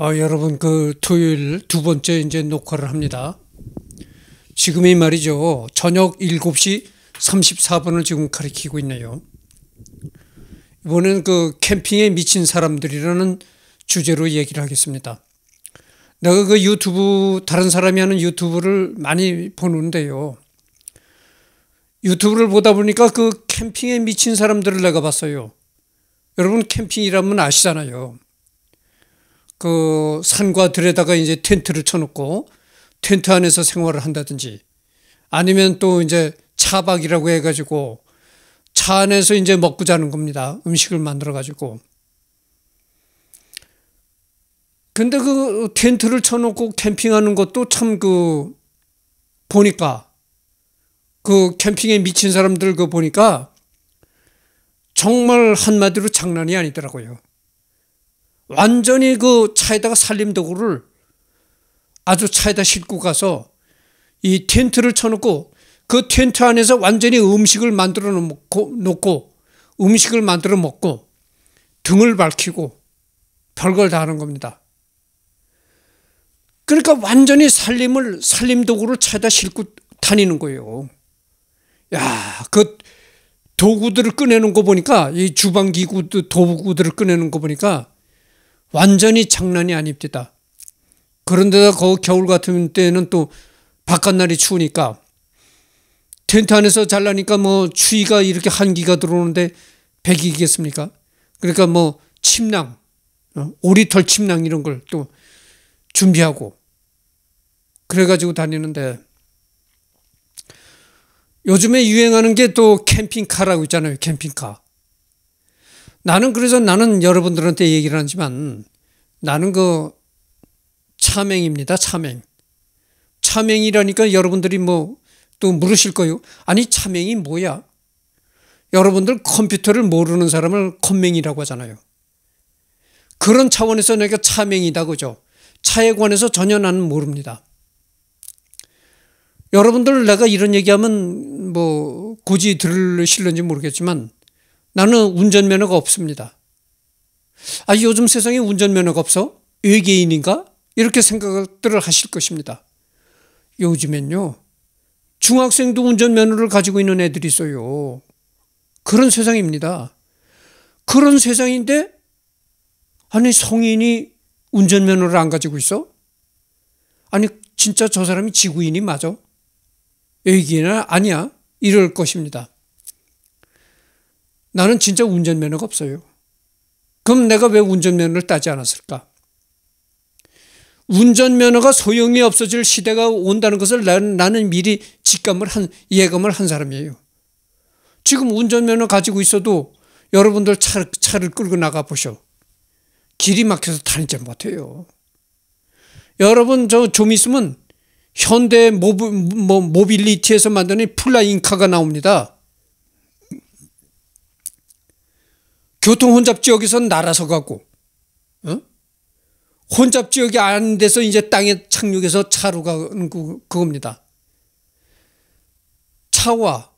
아, 여러분 그 토요일 두 번째 이제 녹화를 합니다. 지금이 말이죠. 저녁 7시 34분을 지금 가리키고 있네요. 이번엔 그 캠핑에 미친 사람들이라는 주제로 얘기를 하겠습니다. 내가 그 유튜브 다른 사람이 하는 유튜브를 많이 보는데요. 유튜브를 보다 보니까 그 캠핑에 미친 사람들을 내가 봤어요. 여러분 캠핑이라면 아시잖아요. 그 산과 들에다가 이제 텐트를 쳐놓고 텐트 안에서 생활을 한다든지 아니면 또 이제 차박이라고 해가지고 차 안에서 이제 먹고 자는 겁니다. 음식을 만들어가지고. 근데 그 텐트를 쳐놓고 캠핑하는 것도 참 그 보니까 그 캠핑에 미친 사람들 그 보니까 정말 한마디로 장난이 아니더라고요. 완전히 그 차에다가 살림도구를 아주 차에다 싣고 가서 이 텐트를 쳐놓고 그 텐트 안에서 완전히 음식을 만들어 놓고, 놓고 음식을 만들어 먹고 등을 밝히고 별걸 다 하는 겁니다. 그러니까 완전히 살림을 살림도구를 차에다 싣고 다니는 거예요. 야, 그 도구들을 꺼내는 거 보니까 이 주방 기구 도구들을 꺼내는 거 보니까 완전히 장난이 아닙니다. 그런데다 거 겨울 같은 때는 또 바깥날이 추우니까 텐트 안에서 잘라니까 뭐 추위가 이렇게 한기가 들어오는데 백이겠습니까? 그러니까 뭐 침낭, 어, 오리털 침낭 이런 걸 또 준비하고 그래가지고 다니는데 요즘에 유행하는 게 또 캠핑카라고 있잖아요. 캠핑카. 나는 그래서 나는 여러분들한테 얘기를 하지만 나는 그 차명입니다. 차명. 차명이라니까 여러분들이 뭐 또 물으실 거요. 예 아니 차명이 뭐야? 여러분들 컴퓨터를 모르는 사람을 컴맹이라고 하잖아요. 그런 차원에서 내가 차명이다 그죠? 차에 관해서 전혀 나는 모릅니다. 여러분들 내가 이런 얘기하면 뭐 굳이 들으실는지 모르겠지만 나는 운전면허가 없습니다. 아, 요즘 세상에 운전면허가 없어? 외계인인가? 이렇게 생각들을 하실 것입니다. 요즘엔요, 중학생도 운전면허를 가지고 있는 애들이 있어요. 그런 세상입니다. 그런 세상인데, 아니, 성인이 운전면허를 안 가지고 있어? 아니, 진짜 저 사람이 지구인이 맞아? 외계인은 아니야? 이럴 것입니다. 나는 진짜 운전면허가 없어요. 그럼 내가 왜 운전면허를 따지 않았을까? 운전면허가 소용이 없어질 시대가 온다는 것을 나는, 나는 미리 직감을 한, 예감을 한 사람이에요. 지금 운전면허 가지고 있어도 여러분들 차, 차를 끌고 나가 보셔. 길이 막혀서 다니지 못해요. 여러분, 저 좀 있으면 현대 모빌, 뭐, 모빌리티에서 만드는 플라잉카가 나옵니다. 교통 혼잡 지역에선 날아서 가고 어? 혼잡 지역이 안 돼서 이제 땅에 착륙해서 차로 가는 그, 그겁니다. 차와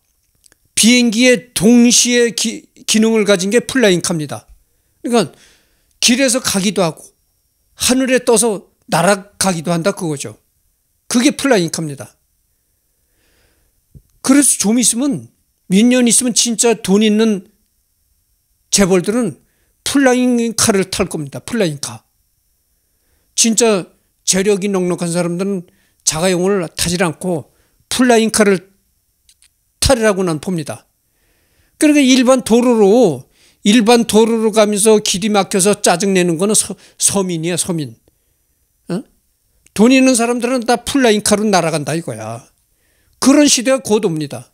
비행기의 동시에 기, 기능을 가진 게 플라잉 카입니다. 그러니까 길에서 가기도 하고 하늘에 떠서 날아가기도 한다 그거죠. 그게 플라잉 카입니다. 그래서 좀 있으면 몇 년 있으면 진짜 돈 있는 재벌들은 플라잉 카를 탈 겁니다. 플라잉 카. 진짜 재력이 넉넉한 사람들은 자가용을 타질 않고 플라잉 카를 탈이라고 난 봅니다. 그러니까 일반 도로로 일반 도로로 가면서 길이 막혀서 짜증내는 거는 서, 민이야 서민. 어? 돈 있는 사람들은 다 플라잉 카로 날아간다 이거야. 그런 시대가 곧 옵니다.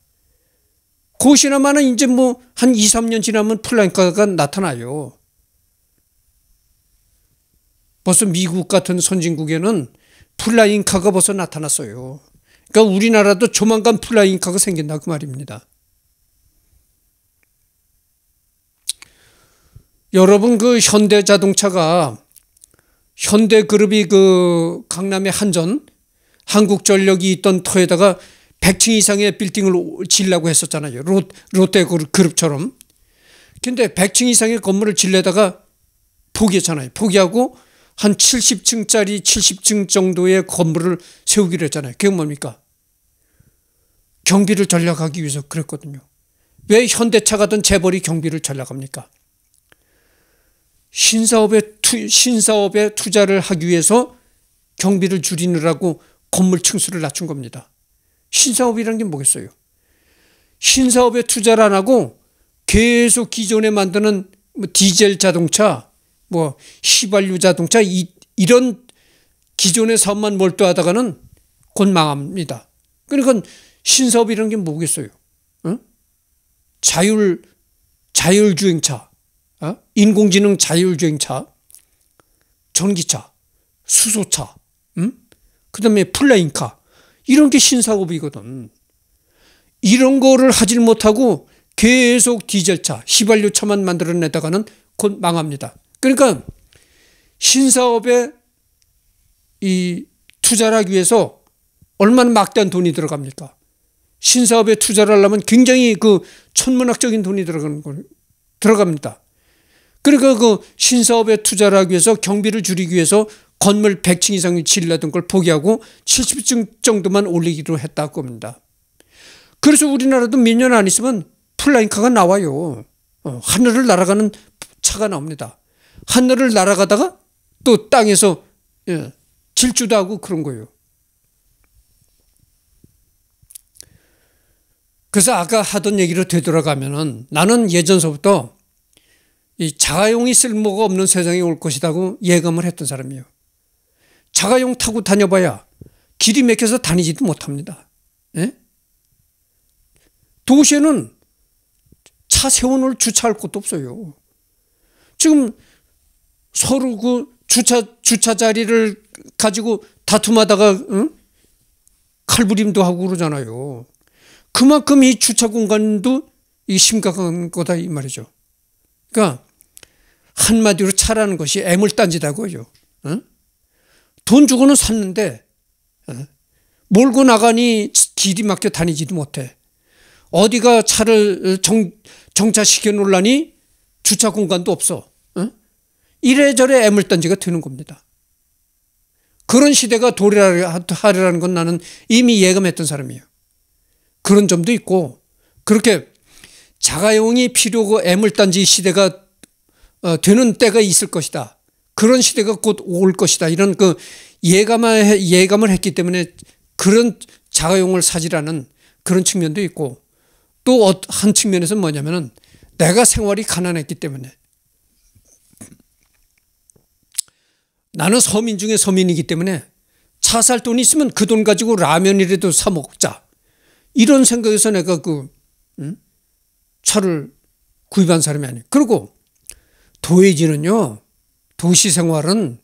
고시나마는 이제 뭐 한 2, 3년 지나면 플랭카가 나타나요. 벌써 미국 같은 선진국에는 플라잉카가 벌써 나타났어요. 그러니까 우리나라도 조만간 플라잉카가 생긴다 그 말입니다. 여러분 그 현대 자동차가 현대그룹이 그 강남의 한전 한국전력이 있던 터에다가 100층 이상의 빌딩을 지려고 했었잖아요. 롯, 롯데 그 그룹처럼. 근데 100층 이상의 건물을 지려다가 포기했잖아요. 포기하고 한 70층짜리 70층 정도의 건물을 세우기로 했잖아요. 그게 뭡니까? 경비를 전략하기 위해서 그랬거든요. 왜 현대차가든 재벌이 경비를 전략합니까? 신사업에 투, 신사업에 투자를 하기 위해서 경비를 줄이느라고 건물 층수를 낮춘 겁니다. 신사업이라는 게 뭐겠어요? 신사업에 투자를 안 하고 계속 기존에 만드는 뭐 디젤 자동차, 뭐 휘발유 자동차 이, 이런 기존의 사업만 몰두하다가는 곧 망합니다. 그러니까 신사업이라는 게 뭐겠어요? 응? 어? 자율 자율주행차, 어? 인공지능 자율주행차, 전기차, 수소차, 응? 음? 그다음에 플레인카 이런 게 신사고비거든. 이런 거를 하질 못하고 계속 디젤차, 휘발유차만 만들어내다가는 곧 망합니다. 그러니까 신사업에 이 투자를 하기 위해서 얼마나 막대한 돈이 들어갑니까? 신사업에 투자를 하려면 굉장히 그 천문학적인 돈이 들어가는 걸 들어갑니다. 그러니까 그 신사업에 투자를 하기 위해서 경비를 줄이기 위해서 건물 100층 이상의 지으려던 걸 포기하고 70층 정도만 올리기로 했다고 합니다. 그래서 우리나라도 몇 년 안 있으면 플라잉카가 나와요. 어, 하늘을 날아가는 차가 나옵니다. 하늘을 날아가다가 또 땅에서 예, 질주도 하고 그런 거예요. 그래서 아까 하던 얘기로 되돌아가면은 나는 예전서부터 이자가용이 쓸모가 없는 세상이 올 것이라고 예감을 했던 사람이에요. 자가용 타고 다녀봐야 길이 맥혀서 다니지도 못합니다. 예? 도시에는 차 세워놓을 주차할 곳도 없어요. 지금 서로 그 주차, 주차 자리를 가지고 다툼하다가, 응? 칼부림도 하고 그러잖아요. 그만큼 이 주차 공간도 이 심각한 거다, 이 말이죠. 그러니까, 한마디로 차라는 것이 애물단지다고요. 응? 돈 주고는 샀는데 어, 몰고 나가니 길이 막혀 다니지도 못해. 어디가 차를 어, 정, 정차시켜 놓으려니 주차 공간도 없어. 어? 이래저래 애물단지가 되는 겁니다. 그런 시대가 도래하리라는 건 나는 이미 예감했던 사람이에요. 그런 점도 있고 그렇게 자가용이 필요고 애물단지 시대가 되는 때가 있을 것이다. 그런 시대가 곧 올 것이다. 이런 그 예감을, 예감을 했기 때문에 그런 자가용을 사지라는 그런 측면도 있고 또 한 측면에서 뭐냐면은 내가 생활이 가난했기 때문에 나는 서민 중에 서민이기 때문에 차 살돈이 있으면 그 돈 가지고 라면이라도 사 먹자. 이런 생각에서 내가 그 음? 차를 구입한 사람이 아니에요. 그리고 도예지는요. 도시 생활은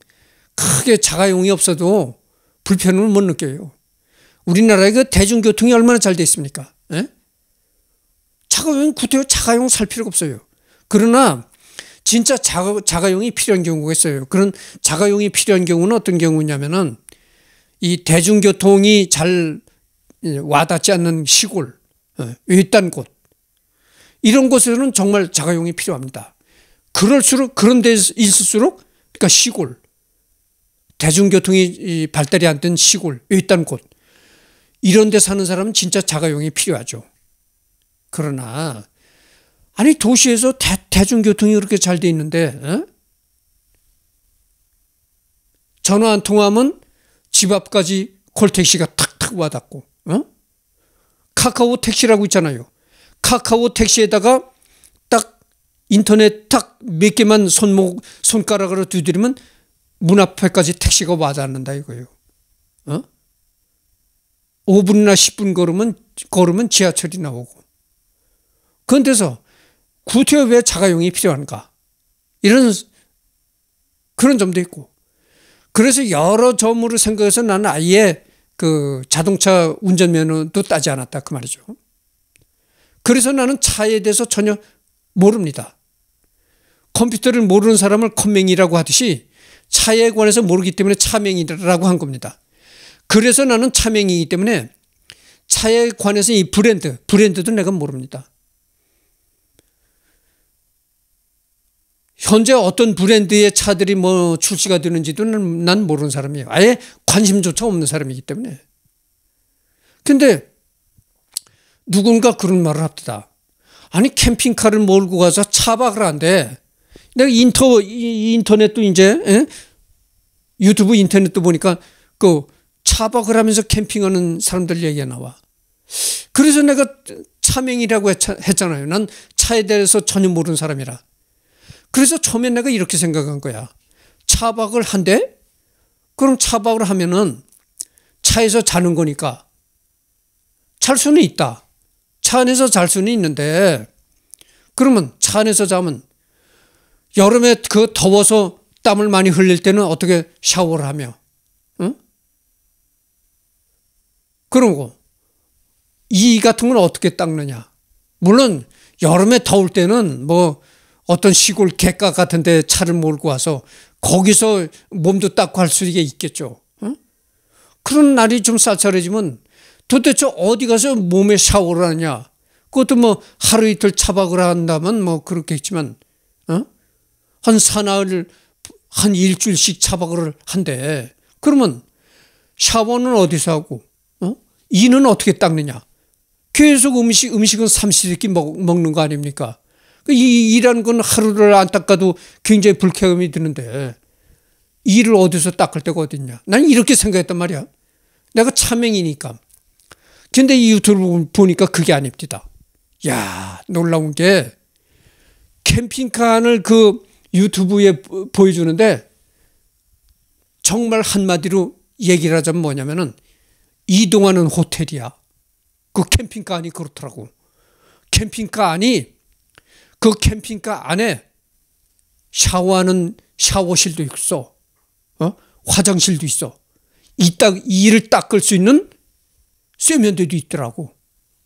크게 자가용이 없어도 불편을 못 느껴요. 우리나라의 그 대중교통이 얼마나 잘 돼 있습니까? 에? 예? 자가용 구태 자가용 살 필요가 없어요. 그러나 진짜 자가, 자가용이 필요한 경우가 있어요. 그런 자가용이 필요한 경우는 어떤 경우냐면은 이 대중교통이 잘 예, 와닿지 않는 시골, 예, 외딴 곳 이런 곳에서는 정말 자가용이 필요합니다. 그럴수록 그런 데 있을수록 그러니까 시골 대중교통이 발달이 안 된 시골 일단 곳 이런 데 사는 사람은 진짜 자가용이 필요하죠. 그러나 아니 도시에서 대, 중교통이 그렇게 잘 돼 있는데 에? 어? 전화 한 통하면 집 앞까지 콜택시가 탁탁 와닿고 어? 카카오 택시라고 있잖아요. 카카오 택시에다가 인터넷 딱 몇 개만 손목 손가락으로 두드리면 문 앞에까지 택시가 와닿는다 이거예요. 어? 5분이나 10분 걸으면 걸으면 지하철이 나오고. 그런데서 구태여 왜 자가용이 필요한가? 이런 그런 점도 있고. 그래서 여러 점으로 생각해서 나는 아예 그 자동차 운전면허도 따지 않았다 그 말이죠. 그래서 나는 차에 대해서 전혀 모릅니다. 컴퓨터를 모르는 사람을 컴맹이라고 하듯이 차에 관해서 모르기 때문에 차맹이라고 한 겁니다. 그래서 나는 차맹이기 때문에 차에 관해서 이 브랜드, 브랜드도 내가 모릅니다. 현재 어떤 브랜드의 차들이 뭐 출시가 되는지도 난 모르는 사람이에요. 아예 관심조차 없는 사람이기 때문에. 근데 누군가 그런 말을 합니다. 아니 캠핑카를 몰고 가서 차박을 한대. 내가 인터 인터넷도 이제 에? 예? 유튜브 인터넷도 보니까 그 차박을 하면서 캠핑하는 사람들 얘기가 나와. 그래서 내가 차명이라고 했잖아요. 난 차에 대해서 전혀 모르는 사람이라. 그래서 처음에 내가 이렇게 생각한 거야. 차박을 한대? 그럼 차박을 하면은 차에서 자는 거니까 잘 수는 있다. 차 안에서 잘 수는 있는데 그러면 차 안에서 자면 여름에 그 더워서 땀을 많이 흘릴 때는 어떻게 샤워를 하며, 응? 그러고, 이 같은 건 어떻게 닦느냐. 물론, 여름에 더울 때는 뭐 어떤 시골 객가 같은 데 차를 몰고 와서 거기서 몸도 닦고 할 수 있겠죠. 응? 그런 날이 좀 쌀쌀해지면 도대체 어디 가서 몸에 샤워를 하냐. 그것도 뭐 하루 이틀 차박을 한다면 뭐 그렇겠지만, 응? 한 사나흘 한 일주일씩 차박을 한대. 그러면 샤워는 어디서 하고 어? 이는 어떻게 닦느냐? 계속 음식 음식은 삼시세끼 먹는 거 아닙니까? 그 이 일하는 건 하루를 안 닦아도 굉장히 불쾌감이 드는데 일을 어디서 닦을 데가 어딨냐? 난 이렇게 생각했단 말이야. 내가 차명이니까. 근데 이 유튜브 보니까 그게 아닙니다. 야 놀라운 게 캠핑카 안을 그 유튜브에 보여주는데 정말 한마디로 얘기를 하자면 뭐냐면은 이동하는 호텔이야. 그 캠핑카 안이 그렇더라고. 캠핑카 안이 그 캠핑카 안에 샤워하는 샤워실도 있어. 어? 화장실도 있어. 이 딱 이를 닦을 수 있는 세면대도 있더라고.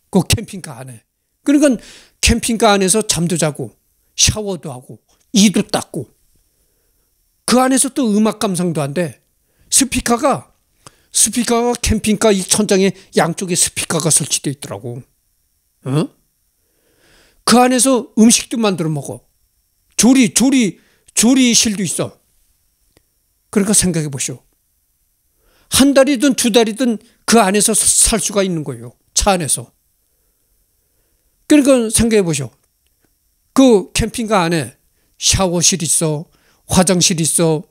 그 캠핑카 안에. 그러니까 캠핑카 안에서 잠도 자고 샤워도 하고 이도 닦고 그 안에서 또 음악 감상도 한데 스피커가 스피커가 캠핑카 이 천장에 양쪽에 스피커가 설치되어 있더라고. 어? 그 안에서 음식도 만들어 먹어. 조리 조리 조리실도 있어. 그러니까 생각해 보시오. 한 달이든 두 달이든 그 안에서 살 수가 있는 거예요. 차 안에서. 그러니까 생각해 보시오. 그 캠핑카 안에 샤워실 있어. 화장실 있어.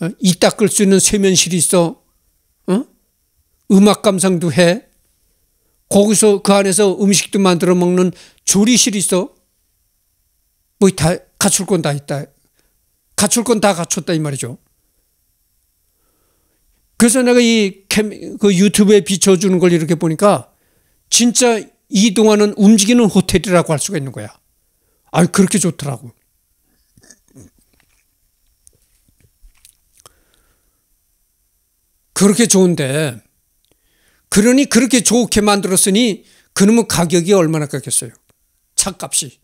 어, 이 닦을 수 있는 세면실 있어. 어? 음악 감상도 해. 거기서 그 안에서 음식도 만들어 먹는 조리실 있어. 뭐 다 갖출 건 다 있다. 갖출 건 다 갖췄다 이 말이죠. 그래서 내가 이그 유튜브에 비춰주는 걸 이렇게 보니까 진짜 이동하는 움직이는 호텔이라고 할 수가 있는 거야. 아 그렇게 좋더라고. 그렇게 좋은데 그러니 그렇게 좋게 만들었으니 그놈은 가격이 얼마나 깎였어요. 차값이.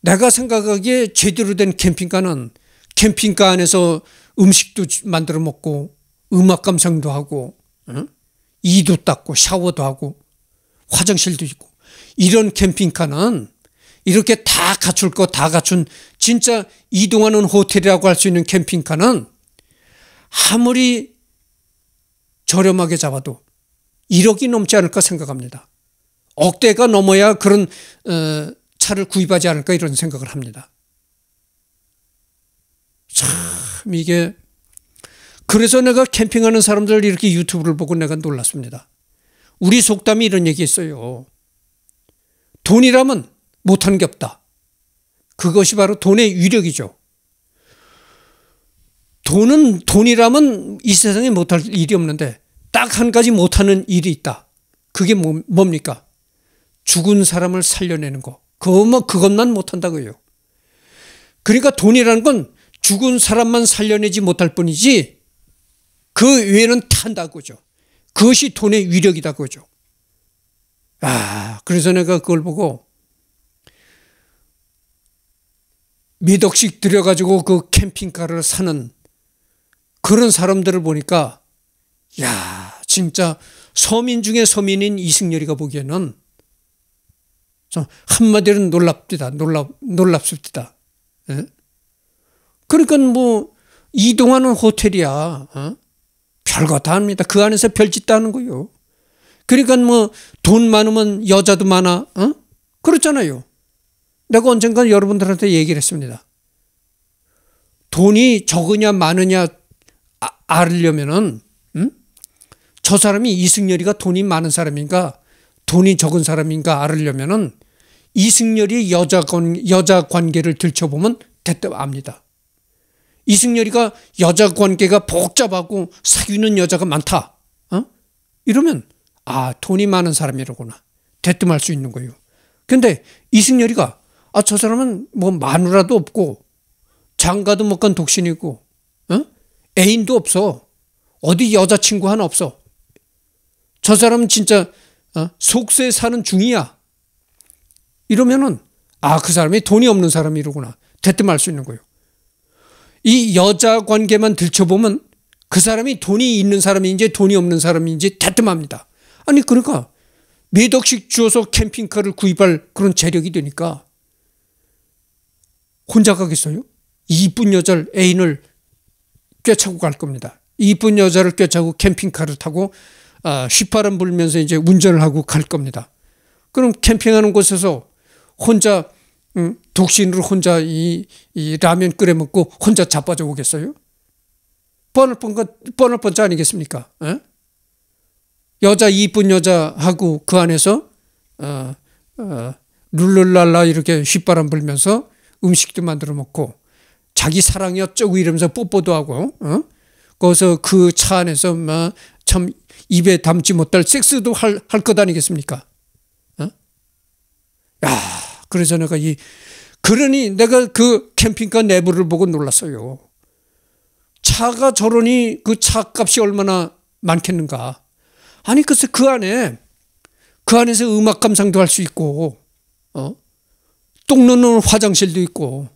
내가 생각하기에 제대로 된 캠핑카는 캠핑카 안에서 음식도 만들어 먹고 음악 감상도 하고 응? 이도 닦고 샤워도 하고 화장실도 있고 이런 캠핑카는 이렇게 다 갖출 거 다 갖춘 진짜 이동하는 호텔이라고 할 수 있는 캠핑카는 아무리 저렴하게 잡아도 1억이 넘지 않을까 생각합니다. 억대가 넘어야 그런 어, 차를 구입하지 않을까 이런 생각을 합니다. 참 이게 그래서 내가 캠핑하는 사람들 이렇게 유튜브를 보고 내가 놀랐습니다. 우리 속담이 이런 얘기 있어요. 돈이라면 못한 게 없다. 그것이 바로 돈의 위력이죠. 돈은 돈이라면 이 세상에 못할 일이 없는데 딱 한 가지 못하는 일이 있다. 그게 뭐, 뭡니까? 죽은 사람을 살려내는 거. 그거뭐 그것만 못한다고요. 그러니까 돈이라는 건 죽은 사람만 살려내지 못할 뿐이지 그 외에는 탄다고죠. 그것이 돈의 위력이다고죠. 아, 그래서 내가 그걸 보고 몇 억씩 들여가지고 그 캠핑카를 사는 그런 사람들을 보니까 야 진짜 서민 중에 서민인 이승열이가 보기에는 좀 한마디로 놀랍디다 놀랍 놀랍습디다. 예? 그러니까 뭐 이동하는 호텔이야. 어? 별거 다 합니다. 그 안에서 별짓 다 하는 거요. 그러니까 뭐 돈 많으면 여자도 많아. 어? 그렇잖아요. 내가 언젠가 여러분들한테 얘기를 했습니다. 돈이 적으냐 많으냐 알려면은 음? 저 사람이 이승열이가 돈이 많은 사람인가 돈이 적은 사람인가 알려면은 이승열이 여자 관 여자 관계를 들춰보면 대뜸 압니다. 이승열이가 여자 관계가 복잡하고 사귀는 여자가 많다. 어? 이러면 아 돈이 많은 사람이로구나 대뜸 할 수 있는 거예요. 근데 이승열이가 아저 사람은 뭐 마누라도 없고 장가도 못 간 독신이고 애인도 없어. 어디 여자친구 하나 없어. 저 사람은 진짜 어, 속세 사는 중이야. 이러면은 아그 사람이 돈이 없는 사람이로구나. 대뜸 알 수 있는 거예요. 이 여자 관계만 들춰보면 그 사람이 돈이 있는 사람인지 돈이 없는 사람인지 대뜸 합니다. 아니 그러니까 몇 억씩 주어서 캠핑카를 구입할 그런 재력이 되니까 혼자 가겠어요? 이쁜 여자를 애인을 꿰차고 갈 겁니다. 이쁜 여자를 꿰차고 캠핑카를 타고 아, 휘파람 불면서 이제 운전을 하고 갈 겁니다. 그럼 캠핑하는 곳에서 혼자 음, 독신으로 혼자 이, 이 라면 끓여 먹고 혼자 자빠져 오겠어요? 뻔할 뻔 뻔할 뻔자 아니겠습니까? 에? 예? 여자 이쁜 여자하고 그 안에서 어, 어, 룰룰랄라 이렇게 휘바람 불면서 음식도 만들어 먹고 자기 사랑이 어쩌고 이러면서 뽀뽀도 하고 어? 거기서 그 차 안에서 막참 뭐 입에 담지 못할 섹스도 할할것 아니겠습니까? 어? 야 그래서 내가 이 그러니 내가 그 캠핑카 내부를 보고 놀랐어요. 차가 저러니 그 차값이 얼마나 많겠는가. 아니 그래그 안에 그 안에서 음악 감상도 할 수 있고 어? 똥 넣는 화장실도 있고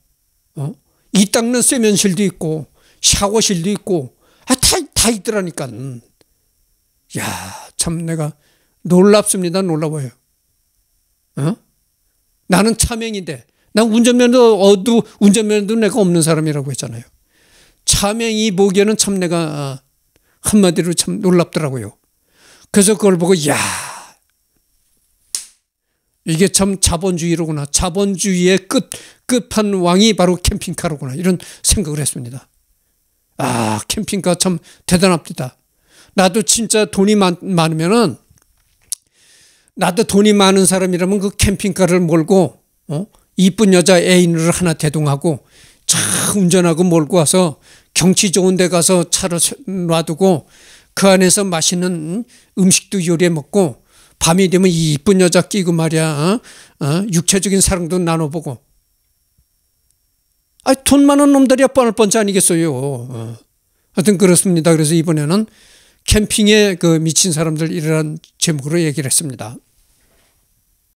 이 닦는 세면실도 있고 샤워실도 있고 아, 다, 다 있더라니까. 야, 참 내가 놀랍습니다. 놀라워요. 어? 나는 차명인데 난 운전면허 도 어두 운전면허도 내가 없는 사람이라고 했잖아요. 차명이 보기에는 참 내가 아, 한마디로 참 놀랍더라고요. 그래서 그걸 보고 야 이게 참 자본주의로구나. 자본주의의 끝, 끝판왕이 바로 캠핑카로구나. 이런 생각을 했습니다. 아, 캠핑카 참 대단합니다. 나도 진짜 돈이 많, 많으면은, 나도 돈이 많은 사람이라면 그 캠핑카를 몰고, 어? 이쁜 여자 애인을 하나 대동하고, 차 운전하고 몰고 와서 경치 좋은 데 가서 차를 놔두고, 그 안에서 맛있는 음, 음식도 요리해 먹고, 밤이 되면 이 이쁜 여자 끼고 말이야. 어? 어? 육체적인 사랑도 나눠보고. 아, 돈 많은 놈들이야 뻔할 뻔치 아니겠어요. 어. 하여튼 그렇습니다. 그래서 이번에는 캠핑에 그 미친 사람들 이런 제목으로 얘기를 했습니다.